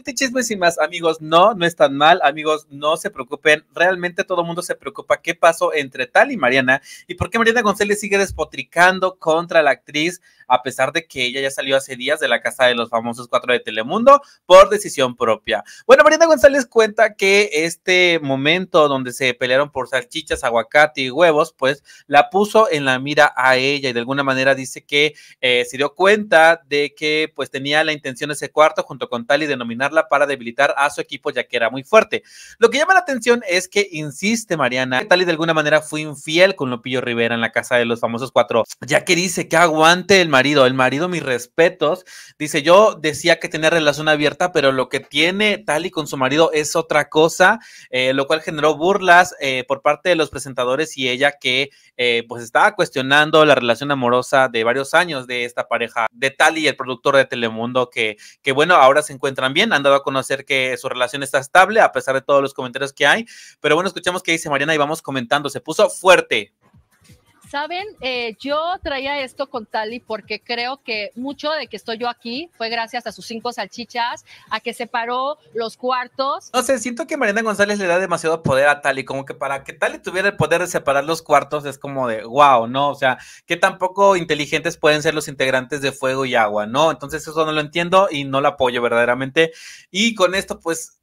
chismes y más. Amigos, no, no es tan mal. Amigos, no se preocupen. Realmente todo el mundo se preocupa qué pasó entre tal y Mariana y por qué Mariana González sigue despotricando contra la actriz a pesar de que ella ya salió hace días de la casa de los famosos cuatro de Telemundo por decisión propia. Bueno, Mariana González cuenta que este momento donde se pelearon por salchichas, aguacate y huevos, pues la puso en la mira a ella y de alguna manera dice que eh, se dio cuenta de que pues tenía la intención ese cuarto junto con tal y denominó para debilitar a su equipo ya que era muy fuerte. Lo que llama la atención es que insiste Mariana, que tal de alguna manera fue infiel con Lopillo Rivera en la casa de los famosos cuatro, ya que dice que aguante el marido, el marido mis respetos, dice yo decía que tenía relación abierta, pero lo que tiene Tali con su marido es otra cosa, eh, lo cual generó burlas eh, por parte de los presentadores y ella que eh, pues estaba cuestionando la relación amorosa de varios años de esta pareja de Tali y el productor de Telemundo que, que bueno, ahora se encuentran bien, han dado a conocer que su relación está estable a pesar de todos los comentarios que hay, pero bueno, escuchamos qué dice Mariana y vamos comentando, se puso fuerte saben, eh, yo traía esto con Tali porque creo que mucho de que estoy yo aquí fue gracias a sus cinco salchichas, a que separó los cuartos. No sé, siento que Mariana González le da demasiado poder a Tali, como que para que Tali tuviera el poder de separar los cuartos es como de wow, ¿no? O sea, que tampoco inteligentes pueden ser los integrantes de Fuego y Agua, ¿no? Entonces eso no lo entiendo y no lo apoyo verdaderamente. Y con esto, pues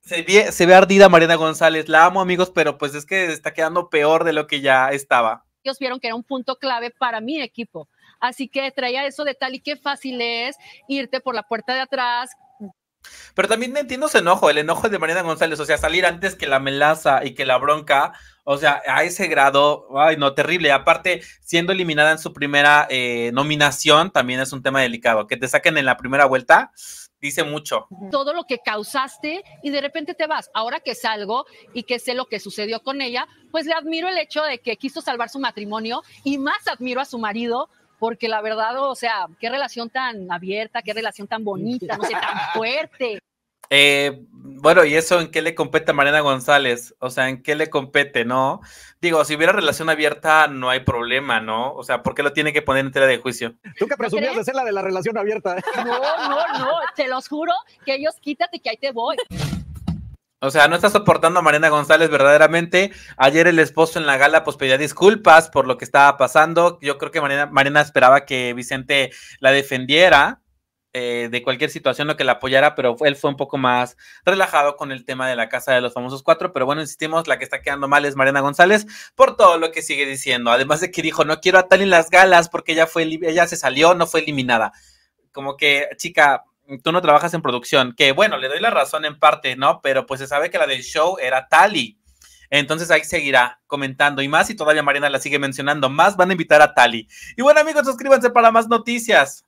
se ve, se ve, ardida Mariana González. La amo, amigos, pero pues es que está quedando peor de lo que ya estaba ellos vieron que era un punto clave para mi equipo. Así que traía eso de tal y qué fácil es irte por la puerta de atrás, pero también entiendo su enojo, el enojo de Mariana González, o sea, salir antes que la melaza y que la bronca, o sea, a ese grado, ay, no, terrible. Aparte, siendo eliminada en su primera eh, nominación, también es un tema delicado. Que te saquen en la primera vuelta, dice mucho. Todo lo que causaste y de repente te vas. Ahora que salgo y que sé lo que sucedió con ella, pues le admiro el hecho de que quiso salvar su matrimonio y más admiro a su marido porque la verdad, o sea, qué relación tan abierta, qué relación tan bonita, no sé, tan fuerte. Eh, bueno, ¿y eso en qué le compete a Mariana González? O sea, ¿en qué le compete, no? Digo, si hubiera relación abierta, no hay problema, ¿no? O sea, ¿por qué lo tiene que poner en tela de juicio? Tú que presumías de ser la de la relación abierta. No, no, no, te los juro que ellos quítate que ahí te voy. O sea, no está soportando a Mariana González verdaderamente. Ayer el esposo en la gala pues pedía disculpas por lo que estaba pasando. Yo creo que Mariana, Mariana esperaba que Vicente la defendiera eh, de cualquier situación lo que la apoyara, pero él fue un poco más relajado con el tema de la Casa de los Famosos Cuatro. Pero bueno, insistimos, la que está quedando mal es Mariana González por todo lo que sigue diciendo. Además de que dijo, no quiero a Tali en las galas porque ella, fue, ella se salió, no fue eliminada. Como que, chica, tú no trabajas en producción, que bueno, le doy la razón en parte, ¿no? Pero pues se sabe que la del show era Tali. Entonces ahí seguirá comentando y más, y todavía Mariana la sigue mencionando, más van a invitar a Tali. Y bueno amigos, suscríbanse para más noticias.